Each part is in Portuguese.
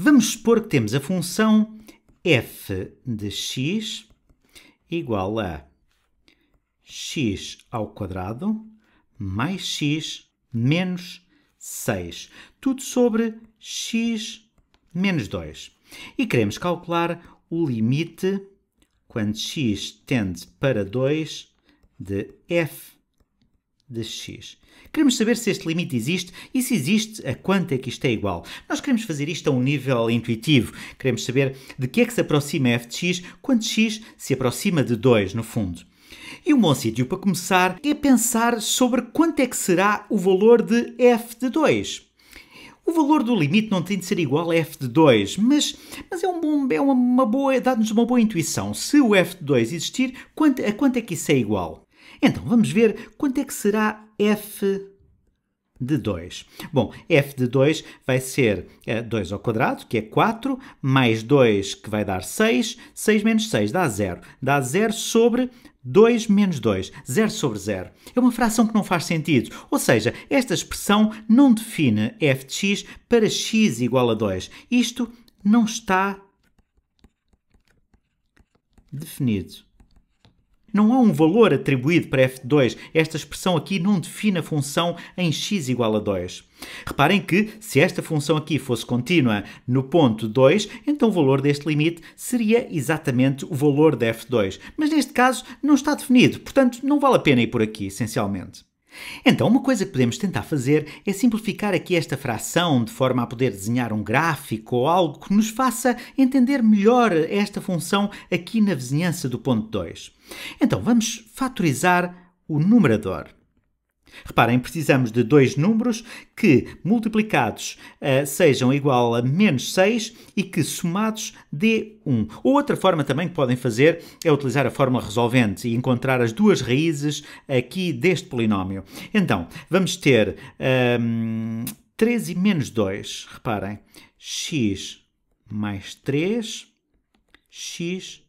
Vamos supor que temos a função f de x igual a x ao quadrado mais x menos 6. Tudo sobre x menos 2. E queremos calcular o limite quando x tende para 2 de f de x. Queremos saber se este limite existe e se existe, a quanto é que isto é igual. Nós queremos fazer isto a um nível intuitivo. Queremos saber de que é que se aproxima f de x quando x se aproxima de 2, no fundo. E um bom sítio para começar é pensar sobre quanto é que será o valor de f de 2. O valor do limite não tem de ser igual a f de 2, mas, mas é, um bom, é uma boa, dá-nos uma boa intuição. Se o f de 2 existir, quanto, a quanto é que isso é igual? Então, vamos ver quanto é que será f de 2. Bom, f de 2 vai ser 2 eh, ao quadrado, que é 4, mais 2, que vai dar 6. 6 menos 6 dá 0. Dá 0 sobre 2 menos 2. 0 sobre 0. É uma fração que não faz sentido. Ou seja, esta expressão não define f de x para x igual a 2. Isto não está definido. Não há um valor atribuído para f2. Esta expressão aqui não define a função em x igual a 2. Reparem que, se esta função aqui fosse contínua no ponto 2, então o valor deste limite seria exatamente o valor de f2. Mas neste caso não está definido, portanto não vale a pena ir por aqui, essencialmente. Então, uma coisa que podemos tentar fazer é simplificar aqui esta fração de forma a poder desenhar um gráfico ou algo que nos faça entender melhor esta função aqui na vizinhança do ponto 2. Então, vamos fatorizar o numerador. Reparem, precisamos de dois números que, multiplicados, uh, sejam igual a menos 6 e que, somados, dê 1. Outra forma também que podem fazer é utilizar a fórmula resolvente e encontrar as duas raízes aqui deste polinómio. Então, vamos ter um, ehm, 3 e menos 2. Reparem, x mais 3, x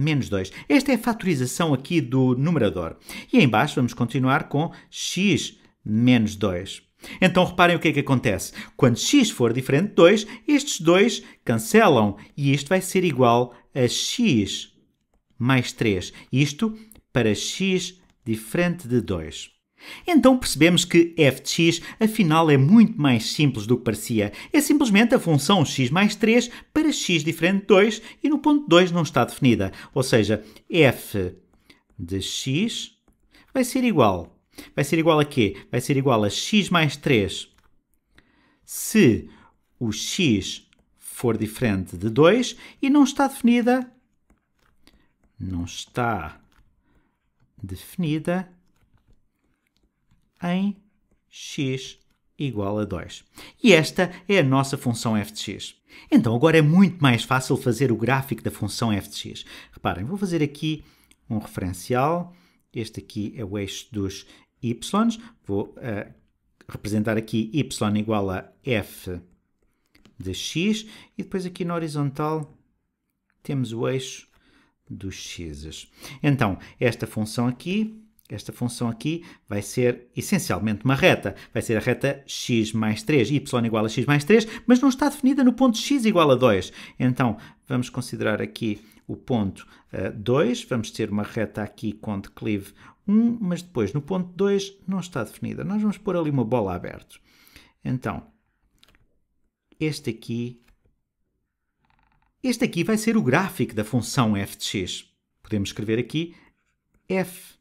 menos 2. Esta é a fatorização aqui do numerador. E em baixo vamos continuar com x menos 2. Então reparem o que é que acontece. Quando x for diferente de 2, estes dois cancelam e isto vai ser igual a x mais 3. Isto para x diferente de 2. Então percebemos que f de x afinal é muito mais simples do que parecia. É simplesmente a função x mais 3 para x diferente de 2 e no ponto 2 não está definida. Ou seja, f de x vai ser igual. Vai ser igual a quê? Vai ser igual a x mais 3 se o x for diferente de 2 e não está definida. Não está definida em x igual a 2. E esta é a nossa função f de x. Então agora é muito mais fácil fazer o gráfico da função f de x. Reparem, vou fazer aqui um referencial. Este aqui é o eixo dos y. Vou uh, representar aqui y igual a f de x. E depois aqui na horizontal temos o eixo dos x's Então, esta função aqui esta função aqui vai ser essencialmente uma reta. Vai ser a reta x mais 3, y igual a x mais 3, mas não está definida no ponto x igual a 2. Então, vamos considerar aqui o ponto uh, eh, 2. Vamos ter uma reta aqui com declive 1, mas depois no ponto 2 não está definida. Nós vamos pôr ali uma bola aberta. Então, este aqui... Este aqui vai ser o gráfico da função f de x. Podemos escrever aqui f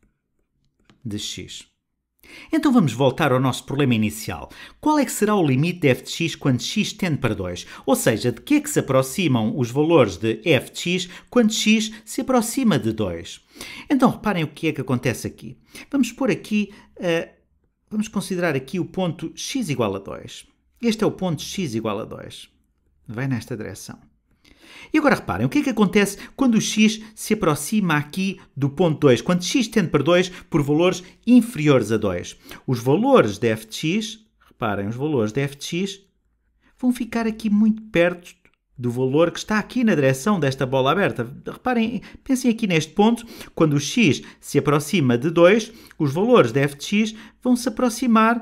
de x. Então vamos voltar ao nosso problema inicial. Qual é que será o limite de f de x quando x tende para 2? Ou seja, de que é que se aproximam os valores de f de x quando x se aproxima de 2? Então reparem o que é que acontece aqui. Vamos pôr aqui, uh, vamos considerar aqui o ponto x igual a 2. Este é o ponto x igual a 2. Vai nesta direção. E agora reparem, o que é que acontece quando o x se aproxima aqui do ponto 2? Quando x tende para 2 por valores inferiores a 2. Os valores de f de x, reparem, os valores de f de x vão ficar aqui muito perto do valor que está aqui na direção desta bola aberta. Reparem, pensem aqui neste ponto, quando o x se aproxima de 2, os valores de f de x vão se aproximar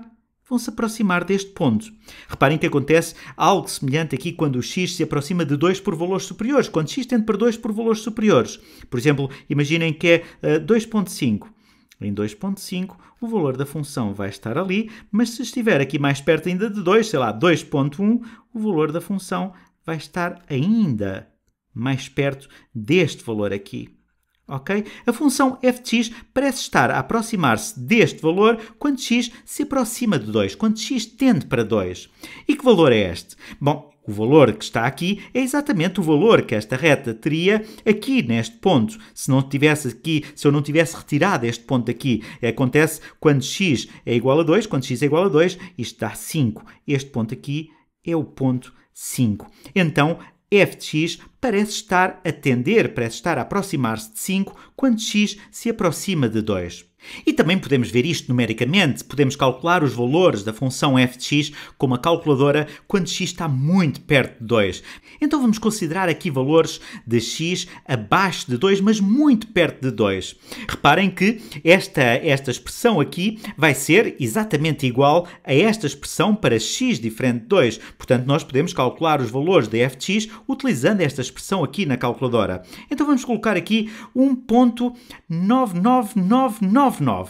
vão se aproximar deste ponto. Reparem que acontece algo semelhante aqui quando o x se aproxima de 2 por valores superiores, quando x tende para 2 por valores superiores. Por exemplo, imaginem que é uh, eh, 2.5. Em 2.5, o valor da função vai estar ali, mas se estiver aqui mais perto ainda de 2, sei lá, 2.1, o valor da função vai estar ainda mais perto deste valor aqui. Ok, A função f de x parece estar a aproximar-se deste valor quando x se aproxima de 2, quando x tende para 2. E que valor é este? Bom, o valor que está aqui é exatamente o valor que esta reta teria aqui neste ponto. Se não tivesse aqui, se eu não tivesse retirado este ponto aqui, acontece quando x é igual a 2, quando x é igual a 2, isto dá 5. Este ponto aqui é o ponto 5. Então, f de x parece estar a tender, parece estar a aproximar-se de 5 quando x se aproxima de 2. E também podemos ver isto numericamente, podemos calcular os valores da função f de x com uma calculadora quando x está muito perto de 2. Então vamos considerar aqui valores de x abaixo de 2, mas muito perto de 2. Reparem que esta, esta expressão aqui vai ser exatamente igual a esta expressão para x diferente de 2. Portanto, nós podemos calcular os valores de f de x utilizando esta expressão aqui na calculadora. Então vamos colocar aqui 1.99999.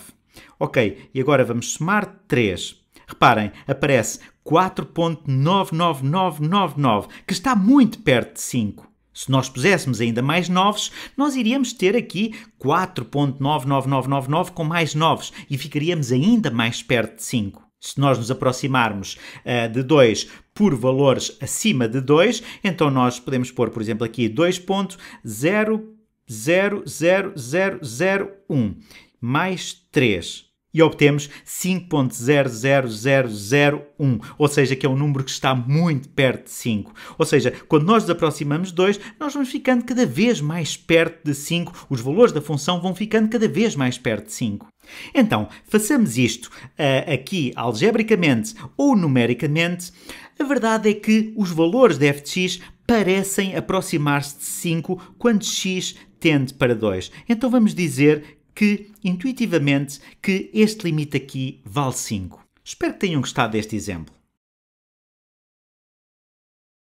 Ok, e agora vamos somar 3. Reparem, aparece 4.99999, que está muito perto de 5. Se nós puséssemos ainda mais 9, nós iríamos ter aqui 4.99999 com mais 9 e ficaríamos ainda mais perto de 5. Se nós nos aproximarmos uh, de 2 por valores acima de 2, então nós podemos pôr, por exemplo, aqui 2.00001 mais 3 e obtemos 5.00001, ou seja, que é um número que está muito perto de 5. Ou seja, quando nós nos aproximamos de 2, nós vamos ficando cada vez mais perto de 5, os valores da função vão ficando cada vez mais perto de 5. Então, façamos isto uh, aqui algebricamente ou numericamente, a verdade é que os valores de f de x parecem aproximar-se de 5 quando x tende para 2. Então vamos dizer que, intuitivamente, que este limite aqui vale 5. Espero que tenham gostado deste exemplo.